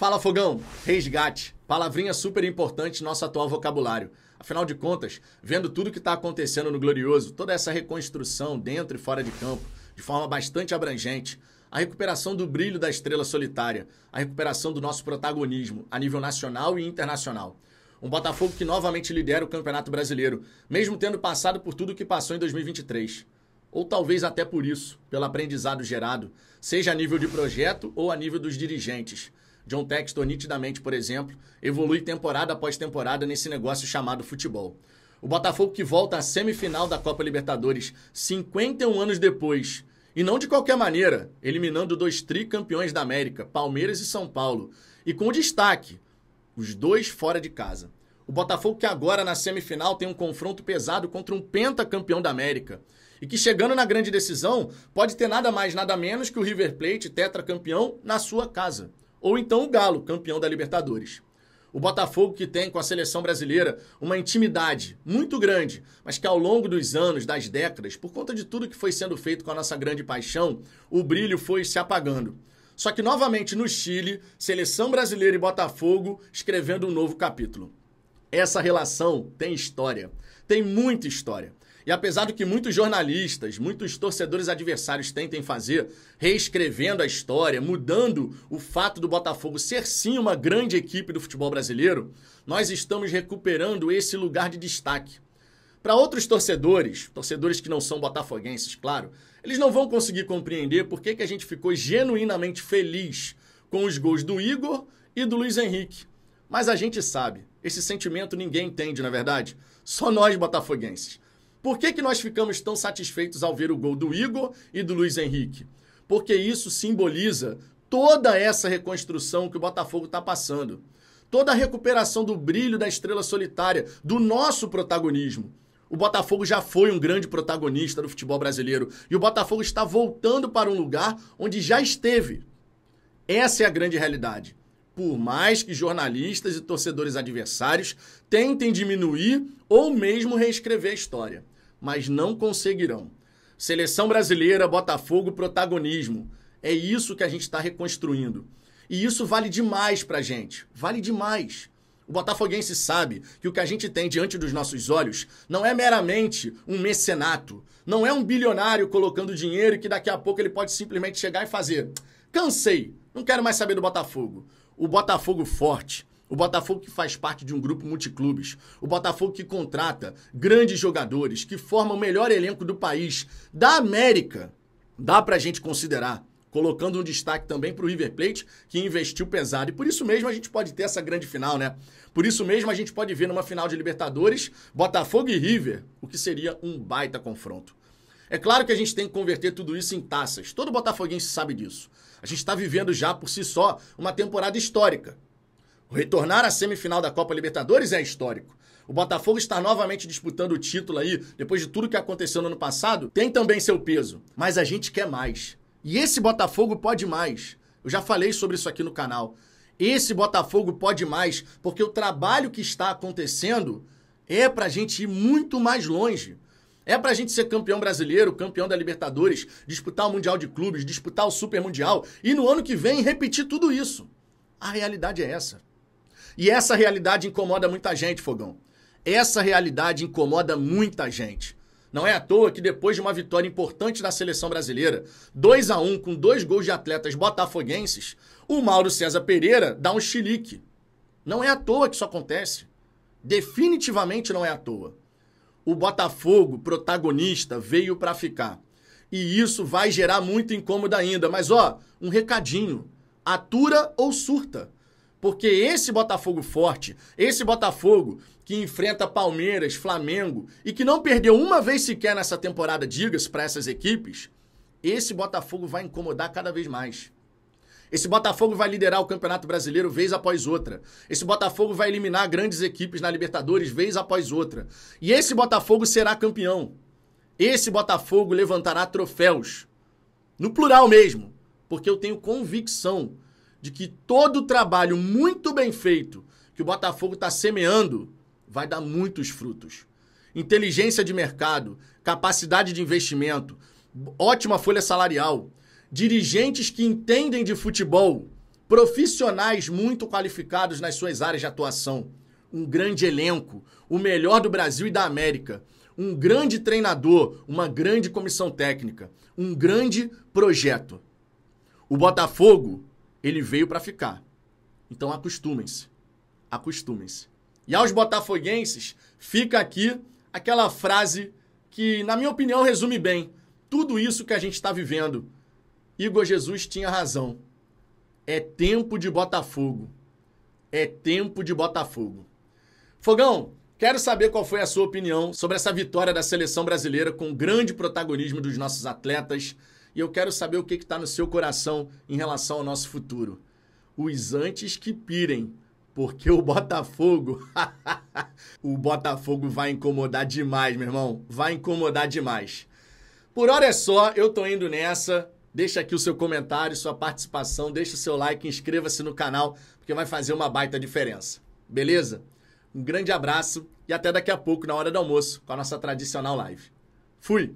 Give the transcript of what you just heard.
Fala Fogão, resgate, palavrinha super importante no nosso atual vocabulário. Afinal de contas, vendo tudo que está acontecendo no Glorioso, toda essa reconstrução dentro e fora de campo, de forma bastante abrangente, a recuperação do brilho da estrela solitária, a recuperação do nosso protagonismo a nível nacional e internacional. Um Botafogo que novamente lidera o Campeonato Brasileiro, mesmo tendo passado por tudo o que passou em 2023. Ou talvez até por isso, pelo aprendizado gerado, seja a nível de projeto ou a nível dos dirigentes. John Textor, nitidamente, por exemplo, evolui temporada após temporada nesse negócio chamado futebol. O Botafogo que volta à semifinal da Copa Libertadores 51 anos depois, e não de qualquer maneira, eliminando dois tricampeões da América, Palmeiras e São Paulo, e com destaque, os dois fora de casa. O Botafogo que agora na semifinal tem um confronto pesado contra um pentacampeão da América. E que chegando na grande decisão, pode ter nada mais, nada menos que o River Plate, tetracampeão, na sua casa ou então o Galo, campeão da Libertadores. O Botafogo, que tem com a seleção brasileira uma intimidade muito grande, mas que ao longo dos anos, das décadas, por conta de tudo que foi sendo feito com a nossa grande paixão, o brilho foi se apagando. Só que novamente no Chile, seleção brasileira e Botafogo escrevendo um novo capítulo. Essa relação tem história, tem muita história. E apesar do que muitos jornalistas, muitos torcedores adversários tentem fazer, reescrevendo a história, mudando o fato do Botafogo ser sim uma grande equipe do futebol brasileiro, nós estamos recuperando esse lugar de destaque. Para outros torcedores, torcedores que não são botafoguenses, claro, eles não vão conseguir compreender por que, que a gente ficou genuinamente feliz com os gols do Igor e do Luiz Henrique. Mas a gente sabe, esse sentimento ninguém entende, na é verdade? Só nós botafoguenses. Por que, que nós ficamos tão satisfeitos ao ver o gol do Igor e do Luiz Henrique? Porque isso simboliza toda essa reconstrução que o Botafogo está passando. Toda a recuperação do brilho da estrela solitária, do nosso protagonismo. O Botafogo já foi um grande protagonista do futebol brasileiro e o Botafogo está voltando para um lugar onde já esteve. Essa é a grande realidade por mais que jornalistas e torcedores adversários tentem diminuir ou mesmo reescrever a história, mas não conseguirão. Seleção brasileira, Botafogo, protagonismo. É isso que a gente está reconstruindo. E isso vale demais para a gente. Vale demais. O botafoguense sabe que o que a gente tem diante dos nossos olhos não é meramente um mecenato, não é um bilionário colocando dinheiro que daqui a pouco ele pode simplesmente chegar e fazer. Cansei, não quero mais saber do Botafogo o Botafogo forte, o Botafogo que faz parte de um grupo multiclubes, o Botafogo que contrata grandes jogadores, que forma o melhor elenco do país, da América, dá pra gente considerar colocando um destaque também para o River Plate, que investiu pesado. E por isso mesmo a gente pode ter essa grande final, né? Por isso mesmo a gente pode ver numa final de Libertadores, Botafogo e River, o que seria um baita confronto. É claro que a gente tem que converter tudo isso em taças. Todo botafoguense sabe disso. A gente está vivendo já por si só uma temporada histórica. O retornar à semifinal da Copa Libertadores é histórico. O Botafogo está novamente disputando o título aí, depois de tudo que aconteceu no ano passado, tem também seu peso. Mas a gente quer mais. E esse Botafogo pode mais. Eu já falei sobre isso aqui no canal. Esse Botafogo pode mais, porque o trabalho que está acontecendo é para a gente ir muito mais longe. É pra gente ser campeão brasileiro, campeão da Libertadores, disputar o Mundial de Clubes, disputar o Super Mundial e no ano que vem repetir tudo isso. A realidade é essa. E essa realidade incomoda muita gente, Fogão. Essa realidade incomoda muita gente. Não é à toa que depois de uma vitória importante da seleção brasileira, 2 a 1 com dois gols de atletas botafoguenses, o Mauro César Pereira dá um chilique. Não é à toa que isso acontece. Definitivamente não é à toa. O Botafogo protagonista veio para ficar. E isso vai gerar muito incômodo ainda. Mas ó, um recadinho: atura ou surta. Porque esse Botafogo forte, esse Botafogo que enfrenta Palmeiras, Flamengo e que não perdeu uma vez sequer nessa temporada, diga-se para essas equipes, esse Botafogo vai incomodar cada vez mais. Esse Botafogo vai liderar o Campeonato Brasileiro vez após outra. Esse Botafogo vai eliminar grandes equipes na Libertadores vez após outra. E esse Botafogo será campeão. Esse Botafogo levantará troféus. No plural mesmo. Porque eu tenho convicção de que todo o trabalho muito bem feito que o Botafogo está semeando vai dar muitos frutos. Inteligência de mercado, capacidade de investimento, ótima folha salarial, dirigentes que entendem de futebol, profissionais muito qualificados nas suas áreas de atuação, um grande elenco, o melhor do Brasil e da América, um grande treinador, uma grande comissão técnica, um grande projeto. O Botafogo, ele veio para ficar. Então acostumem-se. Acostumem-se. E aos botafoguenses, fica aqui aquela frase que, na minha opinião, resume bem tudo isso que a gente está vivendo Igor Jesus tinha razão. É tempo de Botafogo. É tempo de Botafogo. Fogão, quero saber qual foi a sua opinião sobre essa vitória da seleção brasileira com grande protagonismo dos nossos atletas. E eu quero saber o que está no seu coração em relação ao nosso futuro. Os antes que pirem, porque o Botafogo. o Botafogo vai incomodar demais, meu irmão. Vai incomodar demais. Por hora é só, eu tô indo nessa. Deixa aqui o seu comentário, sua participação, deixa o seu like, inscreva-se no canal, porque vai fazer uma baita diferença. Beleza? Um grande abraço e até daqui a pouco, na hora do almoço, com a nossa tradicional live. Fui!